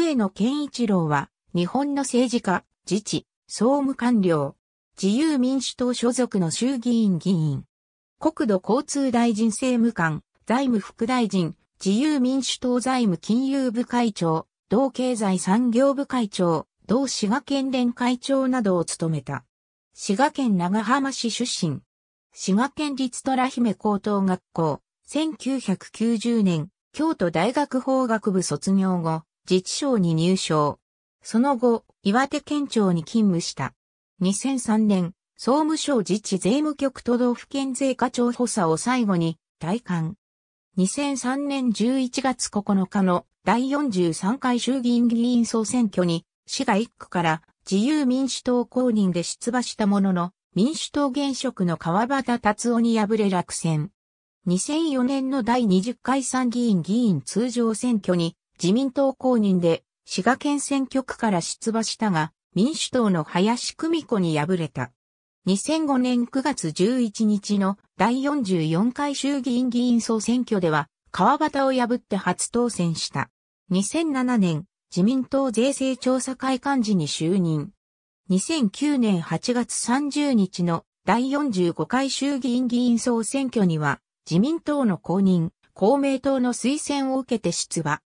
上野健一郎は、日本の政治家、自治、総務官僚、自由民主党所属の衆議院議員、国土交通大臣政務官、財務副大臣、自由民主党財務金融部会長、同経済産業部会長、同滋賀県連会長などを務めた。滋賀県長浜市出身。滋賀県立虎姫高等学校、1990年、京都大学法学部卒業後、自治省に入省。その後、岩手県庁に勤務した。2003年、総務省自治税務局都道府県税課長補佐を最後に退官。2003年11月9日の第43回衆議院議員総選挙に、市が1区から自由民主党公認で出馬したものの、民主党現職の川端達夫に敗れ落選。2004年の第20回参議院議員通常選挙に自民党公認で滋賀県選挙区から出馬したが、民主党の林久美子に敗れた。2005年9月11日の第44回衆議院議員総選挙では、川端を破って初当選した。2007年、自民党税制調査会幹事に就任。2009年8月30日の第45回衆議院議員総選挙には、自民党の公認、公明党の推薦を受けて出馬。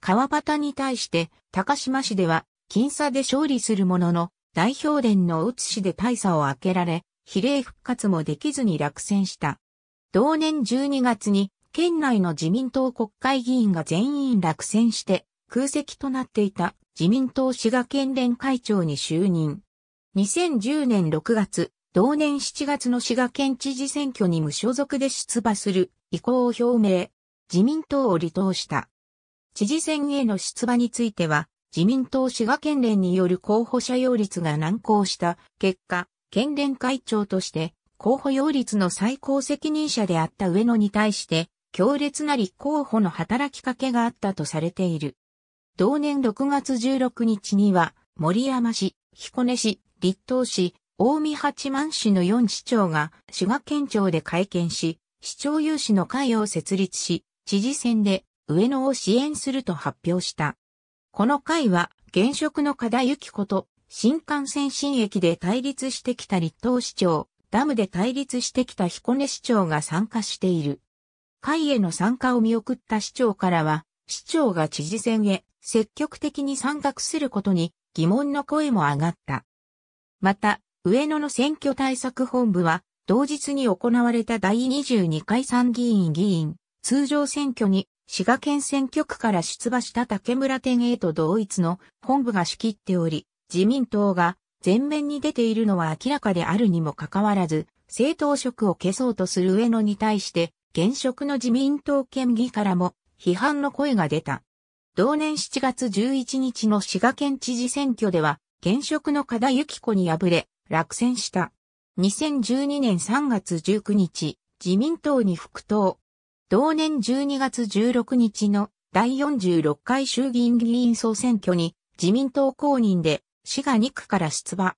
川端に対して高島市では僅差で勝利するものの代表連の打市で大差を開けられ、比例復活もできずに落選した。同年12月に県内の自民党国会議員が全員落選して空席となっていた自民党滋賀県連会長に就任。2010年6月、同年7月の滋賀県知事選挙に無所属で出馬する意向を表明。自民党を離党した。知事選への出馬については、自民党滋賀県連による候補者擁立が難航した結果、県連会長として候補擁立の最高責任者であった上野に対して、強烈な立候補の働きかけがあったとされている。同年6月16日には、森山市、彦根市、立東市、大見八幡市の4市長が滋賀県庁で会見し、市長有志の会を設立し、知事選で上野を支援すると発表した。この会は、現職の加田幸子と、新幹線新駅で対立してきた立東市長、ダムで対立してきた彦根市長が参加している。会への参加を見送った市長からは、市長が知事選へ積極的に参画することに疑問の声も上がった。また、上野の選挙対策本部は、同日に行われた第22回参議院議員通常選挙に滋賀県選挙区から出馬した竹村天栄と同一の本部が仕切っており、自民党が前面に出ているのは明らかであるにもかかわらず、政党職を消そうとする上野に対して、現職の自民党県議からも批判の声が出た。同年7月11日の滋賀県知事選挙では、現職の加田幸子に敗れ、落選した。2012年3月19日、自民党に復党。同年12月16日の第46回衆議院議員総選挙に自民党公認で滋賀2区から出馬。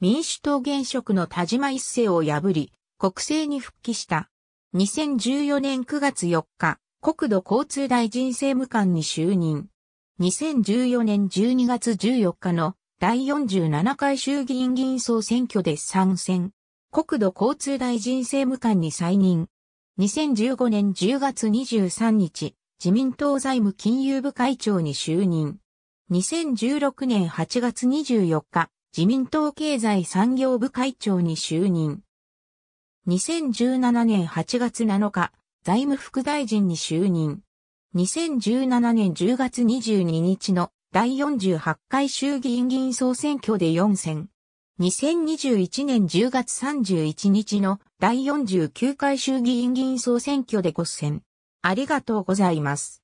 民主党現職の田島一世を破り、国政に復帰した。2014年9月4日、国土交通大臣政務官に就任。2014年12月14日の第47回衆議院議員総選挙で参戦。国土交通大臣政務官に再任。2015年10月23日、自民党財務金融部会長に就任。2016年8月24日、自民党経済産業部会長に就任。2017年8月7日、財務副大臣に就任。2017年10月22日の第48回衆議院議員総選挙で4選。2021年10月31日の第49回衆議院議員総選挙でご選。ありがとうございます。